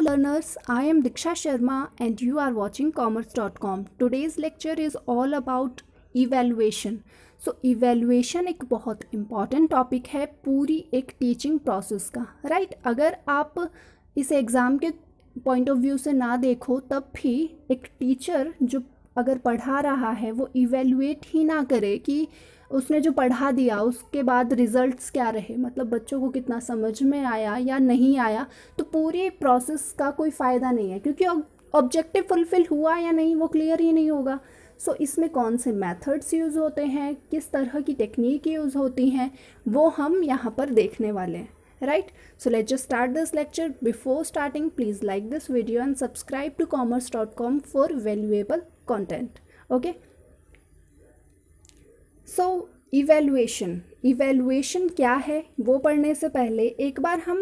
Hello learners, I am Diksha Sharma and you are watching commerce.com. Today's lecture is all about evaluation. So so, evaluation एक बहुत important topic है पूरी एक teaching process का right right? अगर आप इस एग्ज़ाम के पॉइंट ऑफ व्यू से ना देखो तब भी एक टीचर जो अगर पढ़ा रहा है वो इवेल्युएट ही ना करे कि उसने जो पढ़ा दिया उसके बाद रिज़ल्ट्स क्या रहे मतलब बच्चों को कितना समझ में आया या नहीं आया तो पूरे प्रोसेस का कोई फ़ायदा नहीं है क्योंकि ऑब्जेक्टिव फुलफ़िल हुआ या नहीं वो क्लियर ही नहीं होगा सो so, इसमें कौन से मेथड्स यूज़ होते हैं किस तरह की टेक्निक यूज़ होती हैं वो हम यहाँ पर देखने वाले हैं right so let just start this lecture before starting please like this video and subscribe to commerce dot com for valuable content okay so so, evaluation evaluation क्या है वो पढ़ने से पहले एक बार हम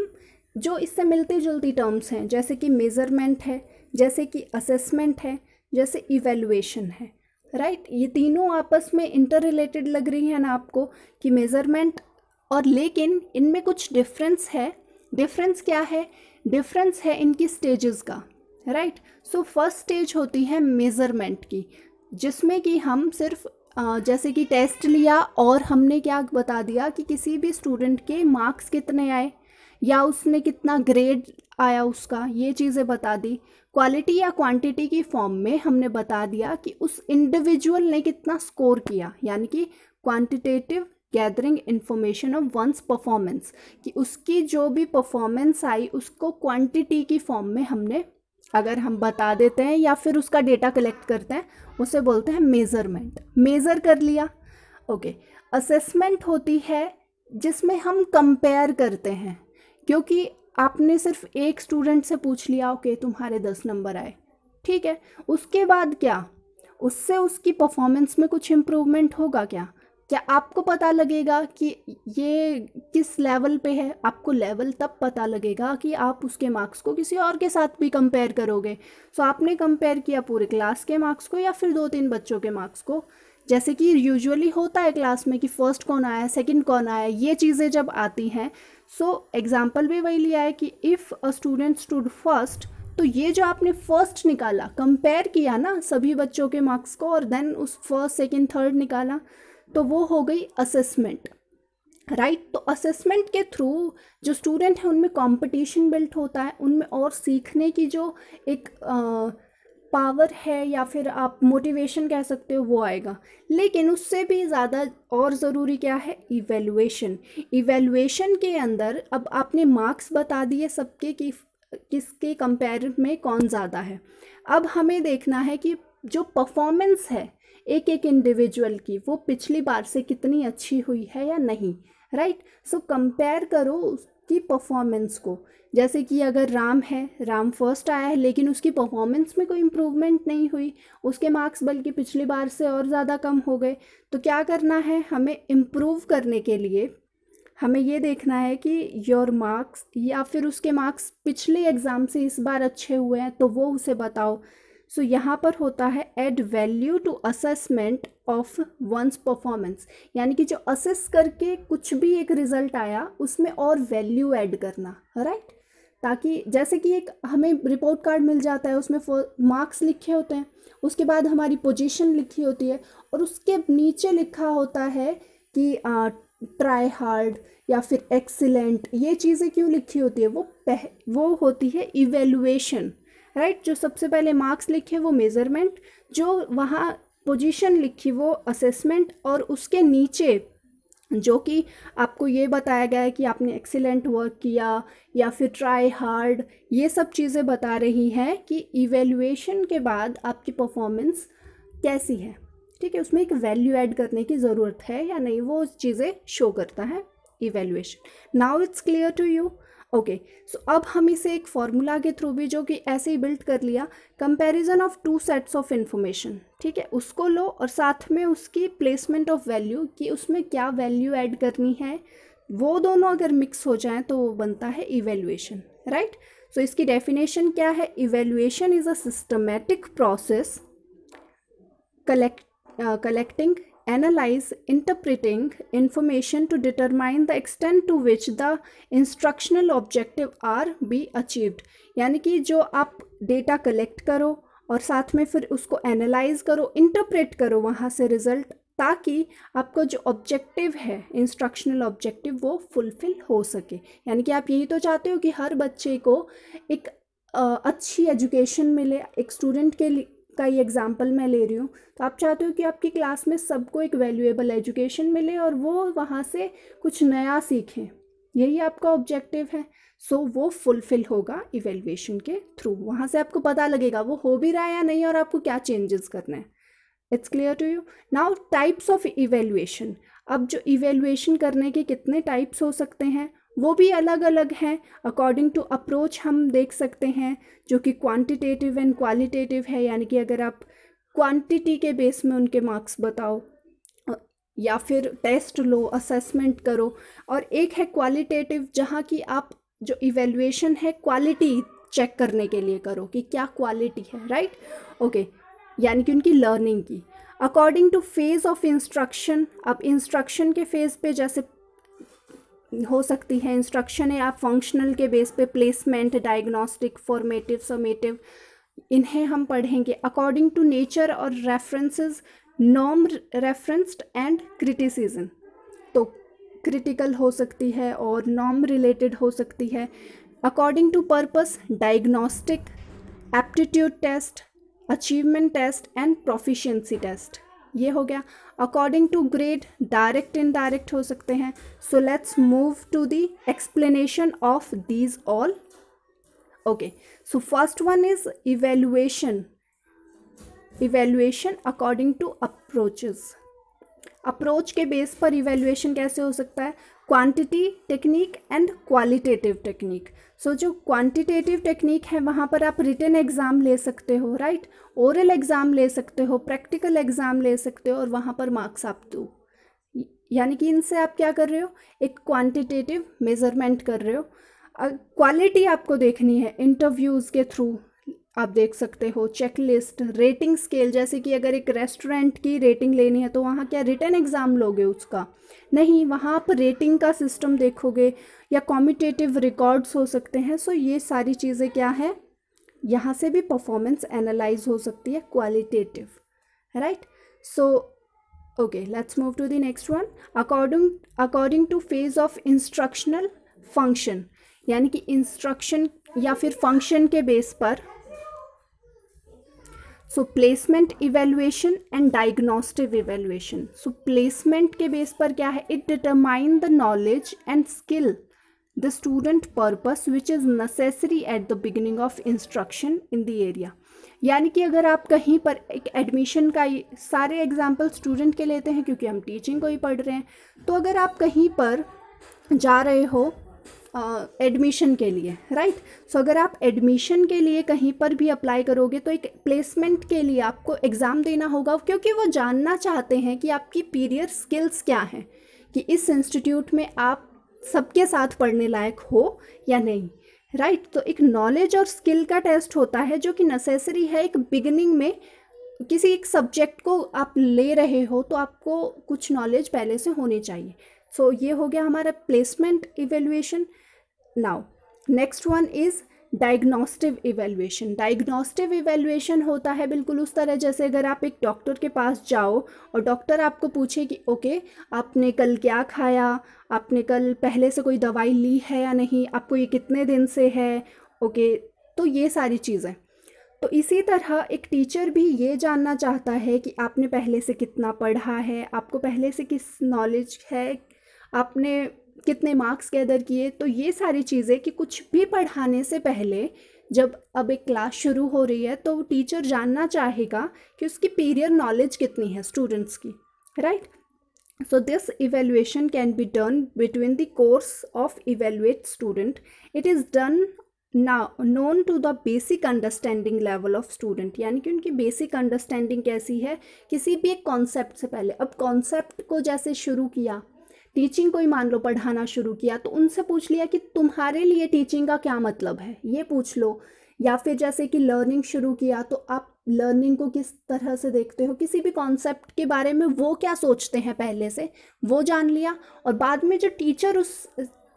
जो इससे मिलती जुलती टर्म्स हैं जैसे कि मेज़रमेंट है जैसे कि असेसमेंट है जैसे इवेलुएशन है राइट right? ये तीनों आपस में इंटर रिलेटेड लग रही हैं ना आपको कि मेज़रमेंट और लेकिन इनमें कुछ डिफरेंस है डिफरेंस क्या है डिफरेंस है इनकी स्टेजेस का राइट सो फर्स्ट स्टेज होती है मेज़रमेंट की जिसमें कि हम सिर्फ जैसे कि टेस्ट लिया और हमने क्या बता दिया कि किसी भी स्टूडेंट के मार्क्स कितने आए या उसने कितना ग्रेड आया उसका ये चीज़ें बता दी क्वालिटी या क्वांटिटी की फॉर्म में हमने बता दिया कि उस इंडिविजुअल ने कितना स्कोर किया यानी कि quantitative gathering information of one's performance कि उसकी जो भी परफॉर्मेंस आई उसको क्वांटिटी की फॉर्म में हमने अगर हम बता देते हैं या फिर उसका डेटा कलेक्ट करते हैं उसे बोलते हैं मेज़रमेंट मेज़र कर लिया ओके असेसमेंट होती है जिसमें हम कंपेयर करते हैं क्योंकि आपने सिर्फ एक स्टूडेंट से पूछ लिया ओके okay, तुम्हारे दस नंबर आए ठीक है उसके बाद क्या उससे उसकी परफॉर्मेंस में कुछ इम्प्रूवमेंट होगा क्या क्या आपको पता लगेगा कि ये किस लेवल पे है आपको लेवल तब पता लगेगा कि आप उसके मार्क्स को किसी और के साथ भी कंपेयर करोगे सो आपने कंपेयर किया पूरे क्लास के मार्क्स को या फिर दो तीन बच्चों के मार्क्स को जैसे कि यूजुअली होता है क्लास में कि फ़र्स्ट कौन आया सेकंड कौन आया ये चीज़ें जब आती हैं सो so, एग्ज़ाम्पल भी वही लिया है कि if a student stood first तो ये जो आपने फर्स्ट निकाला कंपेयर किया ना सभी बच्चों के मार्क्स को और देन उस फर्स्ट सेकेंड थर्ड निकाला तो वो हो गई असेसमेंट राइट right? तो असेसमेंट के थ्रू जो स्टूडेंट हैं उनमें कंपटीशन बिल्ट होता है उनमें और सीखने की जो एक पावर है या फिर आप मोटिवेशन कह सकते हो वो आएगा लेकिन उससे भी ज़्यादा और ज़रूरी क्या है इवेलुएशन इवेलुएशन के अंदर अब आपने मार्क्स बता दिए सबके कि किसके कंपेयर में कौन ज़्यादा है अब हमें देखना है कि जो परफॉर्मेंस है एक एक इंडिविजुअल की वो पिछली बार से कितनी अच्छी हुई है या नहीं राइट सो कंपेयर करो उसकी परफॉर्मेंस को जैसे कि अगर राम है राम फर्स्ट आया है लेकिन उसकी परफॉर्मेंस में कोई इम्प्रूवमेंट नहीं हुई उसके मार्क्स बल्कि पिछली बार से और ज़्यादा कम हो गए तो क्या करना है हमें इम्प्रूव करने के लिए हमें ये देखना है कि योर मार्क्स या फिर उसके मार्क्स पिछले एग्ज़ाम से इस बार अच्छे हुए हैं तो वो उसे बताओ सो so, यहाँ पर होता है add value to assessment of one's performance यानी कि जो असेस करके कुछ भी एक रिजल्ट आया उसमें और वैल्यू ऐड करना राइट right? ताकि जैसे कि एक हमें रिपोर्ट कार्ड मिल जाता है उसमें मार्क्स लिखे होते हैं उसके बाद हमारी पोजीशन लिखी होती है और उसके नीचे लिखा होता है कि ट्राई हार्ड या फिर एक्सीलेंट ये चीज़ें क्यों लिखी होती है वो पह वो होती है इवेलुएशन राइट जो सबसे पहले मार्क्स लिखे वो मेज़रमेंट जो वहाँ पोजीशन लिखी वो असेसमेंट और उसके नीचे जो कि आपको ये बताया गया है कि आपने एक्सीलेंट वर्क किया या फिर ट्राई हार्ड ये सब चीज़ें बता रही हैं कि इवेल्युएशन के बाद आपकी परफॉर्मेंस कैसी है ठीक है उसमें एक वैल्यू ऐड करने की ज़रूरत है या नहीं वो चीज़ें शो करता है evaluation now it's clear to you okay okay, so so अब हम इसे एक फॉर्मूला के थ्रू भी जो कि ऐसे ही बिल्ड कर लिया comparison of two sets of information ठीक है उसको लो और साथ में उसकी प्लेसमेंट ऑफ वैल्यू कि उसमें क्या वैल्यू ऐड करनी है वो दोनों अगर मिक्स हो जाएं तो वो बनता है इवेल्युएशन राइट सो इसकी डेफिनेशन क्या है evaluation is a systematic process collect collecting analyze interpreting information to determine the extent to which the instructional objective are be achieved यानी कि जो आप डेटा कलेक्ट करो और साथ में फिर उसको एनालाइज करो interpret करो वहाँ से रिजल्ट ताकि आपका जो ऑब्जेक्टिव है इंस्ट्रक्शनल ऑब्जेक्टिव वो फुलफिल हो सके यानी कि आप यही तो चाहते हो कि हर बच्चे को एक अच्छी एजुकेशन मिले एक स्टूडेंट के लिए का ही एग्ज़ाम्पल मैं ले रही हूँ तो आप चाहते हो कि आपकी क्लास में सबको एक वैल्यूएबल एजुकेशन मिले और वो वहाँ से कुछ नया सीखें यही आपका ऑब्जेक्टिव है सो so, वो फुलफिल होगा इवेल्युएशन के थ्रू वहाँ से आपको पता लगेगा वो हो भी रहा है या नहीं और आपको क्या चेंजेस करना है it's clear to you now types of evaluation अब जो इवेल्युएशन करने के कितने टाइप्स हो सकते हैं वो भी अलग अलग हैं अकॉर्डिंग टू अप्रोच हम देख सकते हैं जो कि क्वांटिटेटिव एंड क्वालिटेटिव है यानी कि अगर आप क्वांटिटी के बेस में उनके मार्क्स बताओ या फिर टेस्ट लो असेसमेंट करो और एक है क्वालिटेटिव जहाँ की आप जो इवेल्युएशन है क्वालिटी चेक करने के लिए करो कि क्या क्वालिटी है राइट right? Okay okay. यानी कि उनकी लर्निंग की according to phase of instruction आप इंस्ट्रक्शन के फेज़ पे जैसे हो सकती है इंस्ट्रक्शन है आप फंक्शनल के बेस पे प्लेसमेंट डायग्नोस्टिक फॉर्मेटिव समेटिव इन्हें हम पढ़ेंगे अकॉर्डिंग टू नेचर और references norm referenced and criticism तो क्रिटिकल हो सकती है और नॉर्म रिलेटेड हो सकती है according to purpose diagnostic aptitude test achievement test and proficiency test ये हो गया according to grade direct indirect हो सकते हैं so let's move to the explanation of these all okay so first one is evaluation evaluation according to approaches approach के base पर evaluation कैसे हो सकता है quantity technique and qualitative technique so जो क्वांटिटेटिव टेक्निक है वहाँ पर आप रिटर्न एग्ज़ाम ले सकते हो राइट ओरल एग्ज़ाम ले सकते हो प्रैक्टिकल एग्ज़ाम ले सकते हो और वहाँ पर मार्क्स आप दो यानी कि इनसे आप क्या कर रहे हो एक क्वांटिटेटिव मेज़रमेंट कर रहे हो क्वालिटी आपको देखनी है इंटरव्यूज़ के थ्रू आप देख सकते हो चेकलिस्ट रेटिंग स्केल जैसे कि अगर एक रेस्टोरेंट की रेटिंग लेनी है तो वहाँ क्या रिटर्न एग्ज़ाम लोगे उसका नहीं वहाँ आप रेटिंग का सिस्टम देखोगे या कॉम्पिटेटिव रिकॉर्ड्स हो सकते हैं सो ये सारी चीज़ें क्या है यहाँ से भी परफॉर्मेंस एनालाइज हो सकती है qualitative right so okay let's move to the next one according according to phase of instructional function यानी कि इंस्ट्रक्शन या फिर फंक्शन के बेस पर so placement evaluation and diagnostic evaluation so placement के बेस पर क्या है it determine the knowledge and skill the student purpose which is necessary at the beginning of instruction in the area यानी कि अगर आप कहीं पर एक एडमिशन का सारे एग्जाम्पल स्टूडेंट के लेते हैं क्योंकि हम टीचिंग को ही पढ़ रहे हैं तो अगर आप कहीं पर जा रहे हो एडमिशन के लिए राइट सो so, अगर आप एडमिशन के लिए कहीं पर भी अप्लाई करोगे तो एक प्लेसमेंट के लिए आपको एग्ज़ाम देना होगा क्योंकि वो जानना चाहते हैं कि आपकी पीरियड स्किल्स क्या हैं कि इस इंस्टीट्यूट में आप सबके साथ पढ़ने लायक हो या नहीं राइट right? तो एक नॉलेज और स्किल का टेस्ट होता है जो कि नेसेसरी है एक बिगनिंग में किसी एक सब्जेक्ट को आप ले रहे हो तो आपको कुछ नॉलेज पहले से होनी चाहिए सो so, ये हो गया हमारा प्लेसमेंट इवेल्युएशन लाओ next one is diagnostic evaluation diagnostic evaluation होता है बिल्कुल उस तरह जैसे अगर आप एक डॉक्टर के पास जाओ और डॉक्टर आपको पूछे कि ओके आपने कल क्या खाया आपने कल पहले से कोई दवाई ली है या नहीं आपको ये कितने दिन से है ओके तो ये सारी चीज़ें तो इसी तरह एक टीचर भी ये जानना चाहता है कि आपने पहले से कितना पढ़ा है आपको पहले से किस नॉलेज है आपने कितने मार्क्स गैदर किए तो ये सारी चीज़ें कि कुछ भी पढ़ाने से पहले जब अब एक क्लास शुरू हो रही है तो टीचर जानना चाहेगा कि उसकी पीरियर नॉलेज कितनी है स्टूडेंट्स की right so this evaluation can be done between the course of evaluate student it is done ना known to the basic understanding level of student यानी कि उनकी बेसिक अंडरस्टैंडिंग कैसी है किसी भी एक कॉन्सेप्ट से पहले अब कॉन्सेप्ट को जैसे शुरू किया टीचिंग को ही मान लो पढ़ाना शुरू किया तो उनसे पूछ लिया कि तुम्हारे लिए टीचिंग का क्या मतलब है ये पूछ लो या फिर जैसे कि लर्निंग शुरू किया तो आप लर्निंग को किस तरह से देखते हो किसी भी कॉन्सेप्ट के बारे में वो क्या सोचते हैं पहले से वो जान लिया और बाद में जो टीचर उस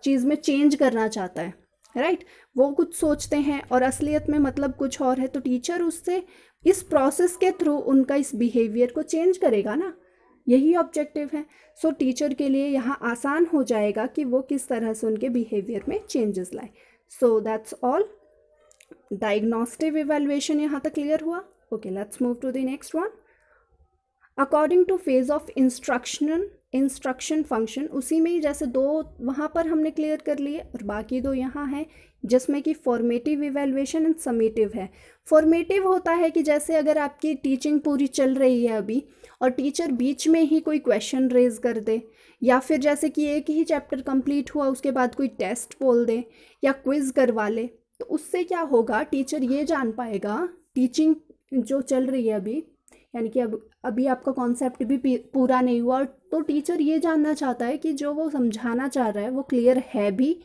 चीज़ में चेंज करना चाहता है राइट right? वो कुछ सोचते हैं और असलियत में मतलब कुछ और है तो टीचर उससे इस प्रोसेस के थ्रू उनका इस बिहेवियर को चेंज करेगा ना यही ऑब्जेक्टिव है सो so, टीचर के लिए यहाँ आसान हो जाएगा कि वो किस तरह से उनके बिहेवियर में चेंजेस लाए so that's all diagnostic evaluation यहाँ तक क्लियर हुआ okay let's move to the next one according to phase of instructional instruction function उसी में ही जैसे दो वहाँ पर हमने क्लियर कर लिए और बाकी दो यहाँ हैं जिसमें कि फॉर्मेटिव इवेल्युएशन एंड समेटिव है फॉर्मेटिव होता है कि जैसे अगर आपकी टीचिंग पूरी चल रही है अभी और टीचर बीच में ही कोई क्वेश्चन रेज कर दे या फिर जैसे कि एक ही चैप्टर कंप्लीट हुआ उसके बाद कोई टेस्ट बोल दे या क्विज़ करवा ले तो उससे क्या होगा टीचर ये जान पाएगा टीचिंग जो चल रही है अभी यानी कि अब अभी आपका कॉन्सेप्ट भी पूरा नहीं हुआ तो टीचर ये जानना चाहता है कि जो वो समझाना चाह रहा है वो क्लियर है भी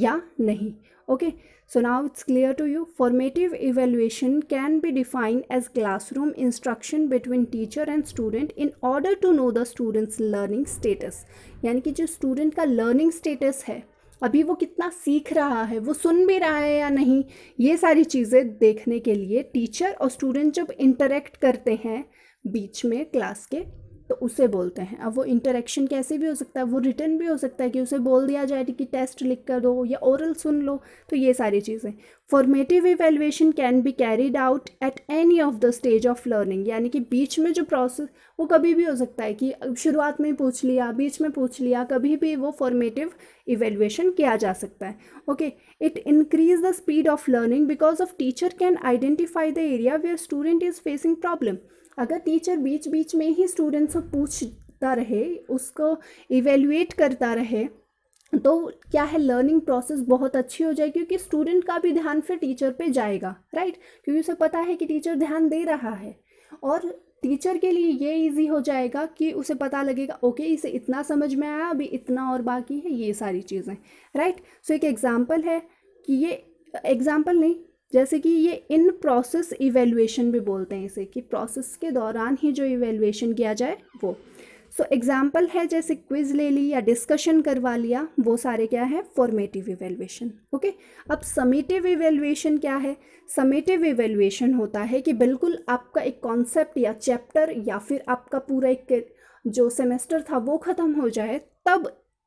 या नहीं okay so now it's clear to you formative evaluation can be defined as classroom instruction between teacher and student in order to know the students learning status यानी कि जो स्टूडेंट का लर्निंग स्टेटस है अभी वो कितना सीख रहा है वो सुन भी रहा है या नहीं ये सारी चीज़ें देखने के लिए टीचर और स्टूडेंट जब इंटरेक्ट करते हैं बीच में क्लास के तो उसे बोलते हैं अब वो इंटरेक्शन कैसे भी हो सकता है वो रिटर्न भी हो सकता है कि उसे बोल दिया जाए कि टेस्ट लिख कर दो या ओरल सुन लो तो ये सारी चीज़ें formative evaluation can be carried out at any of the stage of learning यानी कि बीच में जो प्रोसेस वो कभी भी हो सकता है कि शुरुआत में पूछ लिया बीच में पूछ लिया कभी भी वो फॉर्मेटिव इवेलुएशन किया जा सकता है okay it increase the speed of learning because of teacher can identify the area where student is facing problem अगर टीचर बीच बीच में ही स्टूडेंट्स से पूछता रहे उसको इवेल्युएट करता रहे तो क्या है लर्निंग प्रोसेस बहुत अच्छी हो जाएगी क्योंकि स्टूडेंट का भी ध्यान फिर टीचर पे जाएगा राइट क्योंकि उसे पता है कि टीचर ध्यान दे रहा है और टीचर के लिए ये इजी हो जाएगा कि उसे पता लगेगा ओके इसे इतना समझ में आया अभी इतना और बाकी है ये सारी चीज़ें राइट सो एक एग्ज़ाम्पल है कि ये एग्ज़ाम्पल नहीं जैसे कि ये इन प्रोसेस इवेल्युएशन भी बोलते हैं इसे कि प्रोसेस के दौरान ही जो इवेल्युएशन किया जाए वो सो so, एग्जाम्पल है जैसे क्विज ले ली या डिस्कशन करवा लिया वो सारे क्या है फॉर्मेटिव इवेल्युएशन ओके अब समेटिव इवेल्युएशन क्या है समेटिव इवेल्युएशन होता है कि बिल्कुल आपका एक कॉन्सेप्ट या चैप्टर या फिर आपका पूरा एक जो सेमेस्टर था वो ख़त्म हो जाए तब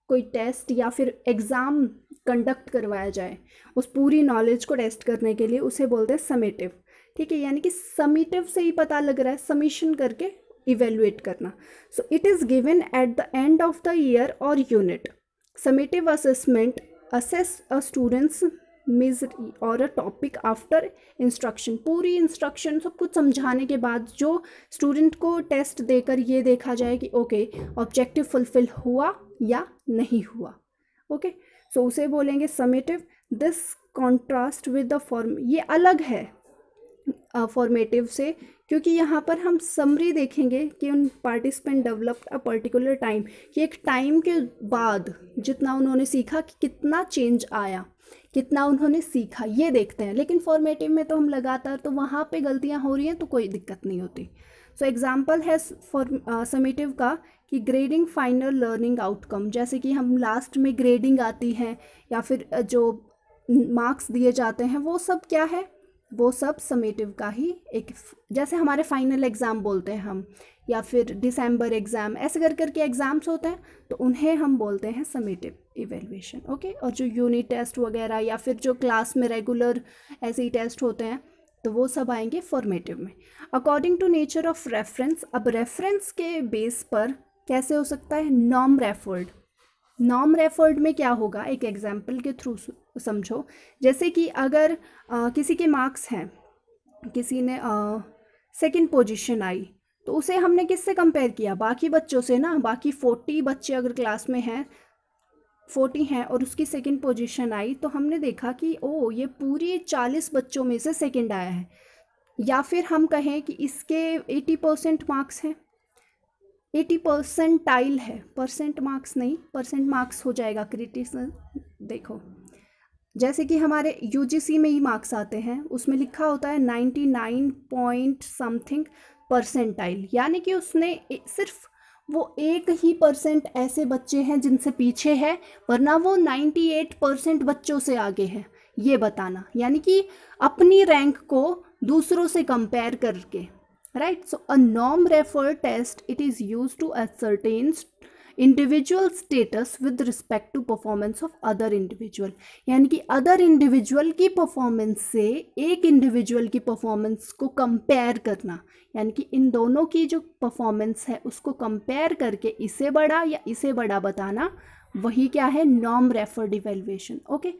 कोई टेस्ट या फिर एग्ज़ाम कंडक्ट करवाया जाए उस पूरी नॉलेज को टेस्ट करने के लिए उसे बोलते हैं समेटिव ठीक है यानी कि समेटिव से ही पता लग रहा है समीशन करके इवेल्युएट करना so it is given at the end of the year और unit summative assessment assess a students मिज और अ टॉपिक आफ्टर इंस्ट्रक्शन पूरी इंस्ट्रक्शन सब कुछ समझाने के बाद जो स्टूडेंट को टेस्ट देकर ये देखा जाए कि ओके ऑब्जेक्टिव फुलफिल हुआ या नहीं हुआ ओके okay? सो so, उसे बोलेंगे summative this contrast with the form ये अलग है फॉर्मेटिव uh, से क्योंकि यहाँ पर हम समरी देखेंगे कि उन participant developed a particular time कि एक टाइम के बाद जितना उन्होंने सीखा कि कितना चेंज आया कितना उन्होंने सीखा ये देखते हैं लेकिन फॉर्मेटिव में तो हम लगातार तो वहाँ पे गलतियाँ हो रही हैं तो कोई दिक्कत नहीं होती सो so, एग्ज़ाम्पल है फॉर समेटिव का कि ग्रेडिंग फाइनल लर्निंग आउटकम जैसे कि हम लास्ट में ग्रेडिंग आती है या फिर जो मार्क्स दिए जाते हैं वो सब क्या है वो सब समेटिव का ही एक जैसे हमारे फाइनल एग्ज़ाम बोलते हैं हम या फिर डिसम्बर एग्ज़ाम ऐसे कर करके एग्ज़ाम्स होते हैं तो उन्हें हम बोलते हैं समेटिव इवेलुएशन ओके और जो यूनिट टेस्ट वगैरह या फिर जो क्लास में रेगुलर ऐसे ही टेस्ट होते हैं तो वो सब आएंगे फॉर्मेटिव में according to nature of reference अब रेफरेंस के बेस पर कैसे हो सकता है नॉम रेफर्ड नॉम रेफर्ड में क्या होगा एक एग्जाम्पल के थ्रू समझो जैसे कि अगर आ, किसी के मार्क्स हैं किसी ने सेकंड पोजीशन आई तो उसे हमने किससे कंपेयर किया बाकी बच्चों से ना बाकी फोर्टी बच्चे अगर क्लास में हैं फोर्टी हैं और उसकी सेकंड पोजीशन आई तो हमने देखा कि ओ ये पूरी चालीस बच्चों में से सेकंड आया है या फिर हम कहें कि इसके एटी परसेंट मार्क्स हैं एटी परसेंट टाइल है परसेंट मार्क्स नहीं परसेंट मार्क्स हो जाएगा क्रिटिस देखो जैसे कि हमारे यूजीसी में ही मार्क्स आते हैं उसमें लिखा होता है ninety nine point something percentile यानी कि उसने सिर्फ वो एक ही परसेंट ऐसे बच्चे हैं जिनसे पीछे है वरना वो नाइन्टी एट परसेंट बच्चों से आगे है ये बताना यानी कि अपनी रैंक को दूसरों से कंपेयर करके right so a norm refer test it is used to ascertain individual status with respect to performance of other individual यानी कि अदर इंडिविजुअल की परफॉर्मेंस से एक इंडिविजुअल की परफॉर्मेंस को कंपेयर करना यानी कि इन दोनों की जो परफॉर्मेंस है उसको कंपेयर करके इसे बड़ा या इसे बड़ा बताना वही क्या है नॉम refer evaluation okay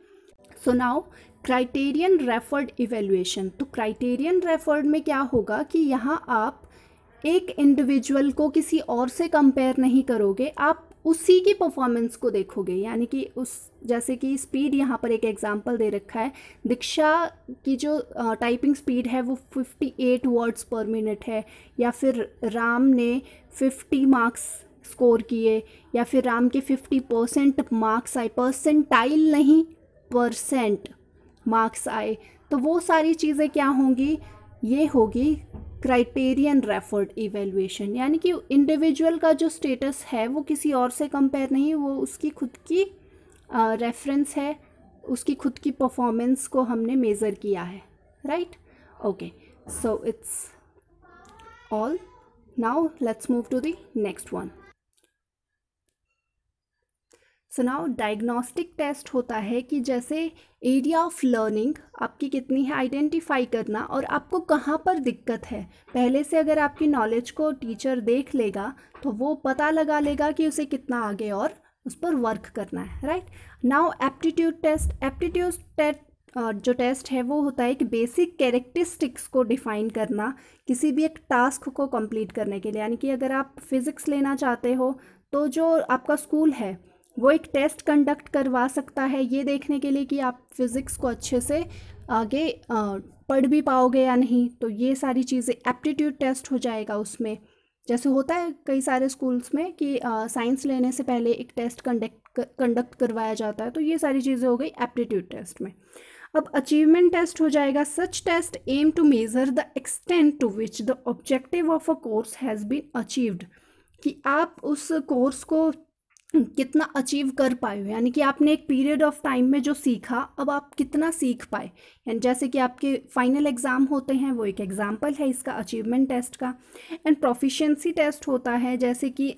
so now criterion referred evaluation तो क्राइटेरियन रेफर्ड में क्या होगा कि यहाँ आप एक इंडिविजुअल को किसी और से कंपेयर नहीं करोगे आप उसी की परफॉर्मेंस को देखोगे यानी कि उस जैसे कि स्पीड यहाँ पर एक एग्जांपल दे रखा है दीक्षा की जो टाइपिंग स्पीड है वो 58 वर्ड्स पर मिनट है या फिर राम ने 50 मार्क्स स्कोर किए या फिर राम के 50 परसेंट मार्क्स आए परसेंटाइल नहीं परसेंट मार्क्स आए तो वो सारी चीज़ें क्या होंगी ये होगी क्राइटेरियन रेफर्ड इवेल्युएशन यानी कि इंडिविजुअल का जो स्टेटस है वो किसी और से कंपेयर नहीं वो उसकी खुद की रेफरेंस है उसकी खुद की परफॉर्मेंस को हमने मेज़र किया है right okay so it's all now let's move to the next one so now diagnostic test होता है कि जैसे एरिया ऑफ लर्निंग आपकी कितनी है आइडेंटिफाई करना और आपको कहाँ पर दिक्कत है पहले से अगर आपकी नॉलेज को टीचर देख लेगा तो वो पता लगा लेगा कि उसे कितना आगे और उस पर वर्क करना है right now aptitude test aptitude test जो टेस्ट है वो होता है कि बेसिक कैरेक्टरिस्टिक्स को डिफाइन करना किसी भी एक टास्क को कंप्लीट करने के लिए यानी कि अगर आप फिज़िक्स लेना चाहते हो तो जो आपका स्कूल है वो एक टेस्ट कंडक्ट करवा सकता है ये देखने के लिए कि आप फिज़िक्स को अच्छे से आगे पढ़ भी पाओगे या नहीं तो ये सारी चीज़ें एप्टीट्यूड टेस्ट हो जाएगा उसमें जैसे होता है कई सारे स्कूल्स में कि साइंस लेने से पहले एक टेस्ट कंडक्ट कंडक्ट करवाया जाता है तो ये सारी चीज़ें हो गई एप्टीट्यूड टेस्ट में अब अचीवमेंट टेस्ट हो जाएगा such test aim to measure the extent to which the objective of a course has been achieved कि आप उस कोर्स को कितना अचीव कर पाए हो यानी कि आपने एक पीरियड ऑफ टाइम में जो सीखा अब आप कितना सीख पाए एंड जैसे कि आपके फाइनल एग्ज़ाम होते हैं वो एक एग्ज़ाम्पल है इसका अचीवमेंट टेस्ट का एंड प्रोफिशिएंसी टेस्ट होता है जैसे कि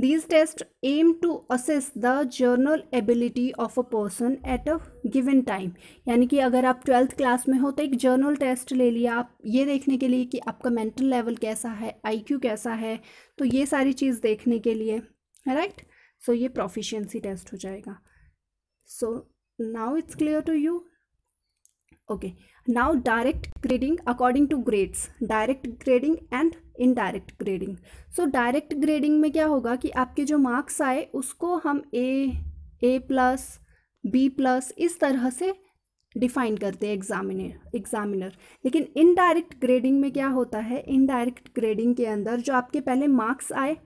these test aim to assess the general ability of a person at a given time यानी कि अगर आप ट्वेल्थ क्लास में हो तो एक जर्नल टेस्ट ले लिया आप ये देखने के लिए कि आपका मेंटल लेवल कैसा है आईक्यू कैसा है तो ये सारी चीज़ देखने के लिए राइट सो ये प्रोफिशियंसी टेस्ट हो जाएगा so now it's clear to you okay now direct grading according to grades direct grading and indirect grading so direct grading में क्या होगा कि आपके जो मार्क्स आए उसको हम A A plus B plus इस तरह से डिफाइन करते हैं एग्जामिनर एग्जामिनर लेकिन इनडायरेक्ट ग्रेडिंग में क्या होता है इनडायरेक्ट ग्रेडिंग के अंदर जो आपके पहले मार्क्स आए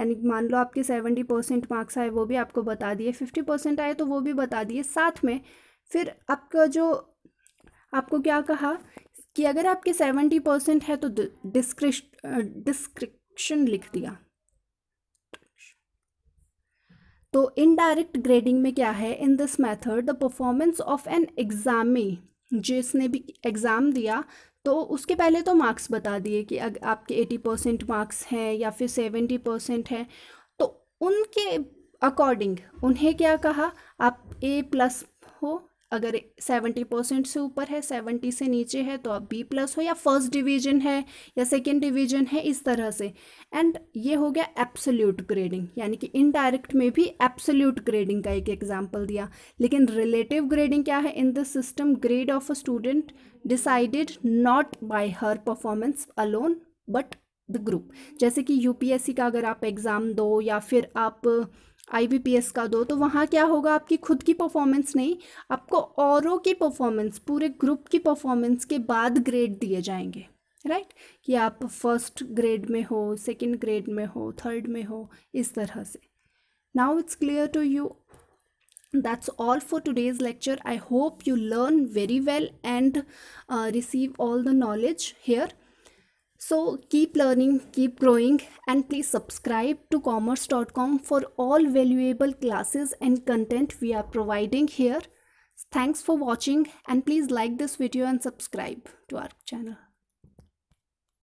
यानी मान लो आपके सेवेंटी परसेंट मार्क्स आए वो भी आपको बता दिए फिफ्टी परसेंट आए तो वो भी बता दिए साथ में फिर आपका जो आपको क्या कहा कि अगर आपके सेवेंटी परसेंट है तो डिस्क्रिश डिस्क्रिप्शन लिख दिया तो इनडायरेक्ट ग्रेडिंग में क्या है in this method the performance of an examinee जिसने भी एग्ज़ाम दिया तो उसके पहले तो मार्क्स बता दिए कि अगर आपके एटी परसेंट मार्क्स हैं या फिर सेवेंटी परसेंट हैं तो उनके अकॉर्डिंग उन्हें क्या कहा आप ए प्लस हो अगर सेवेंटी परसेंट से ऊपर है सेवेंटी से नीचे है तो आप बी प्लस हो या फर्स्ट डिवीजन है या सेकेंड डिवीजन है इस तरह से एंड ये हो गया एप्सोल्यूट ग्रेडिंग यानी कि इनडायरेक्ट में भी एप्सोल्यूट ग्रेडिंग का एक एग्जाम्पल दिया लेकिन रिलेटिव ग्रेडिंग क्या है in the system grade of a student decided not by her performance alone but the group जैसे कि यूपीएससी का अगर आप एग्ज़ाम दो या फिर आप आईबीपीएस का दो तो वहाँ क्या होगा आपकी खुद की परफॉर्मेंस नहीं आपको औरों की परफॉर्मेंस पूरे ग्रुप की परफॉर्मेंस के बाद ग्रेड दिए जाएंगे राइट right? कि आप फर्स्ट ग्रेड में हो सेकंड ग्रेड में हो थर्ड में हो इस तरह से now it's clear to you that's all for today's lecture I hope you learn very well and receive all the knowledge here So keep learning, keep growing and please subscribe to commerce.com for all valuable classes and content we are providing here. Thanks for watching and please like this video and subscribe to our channel.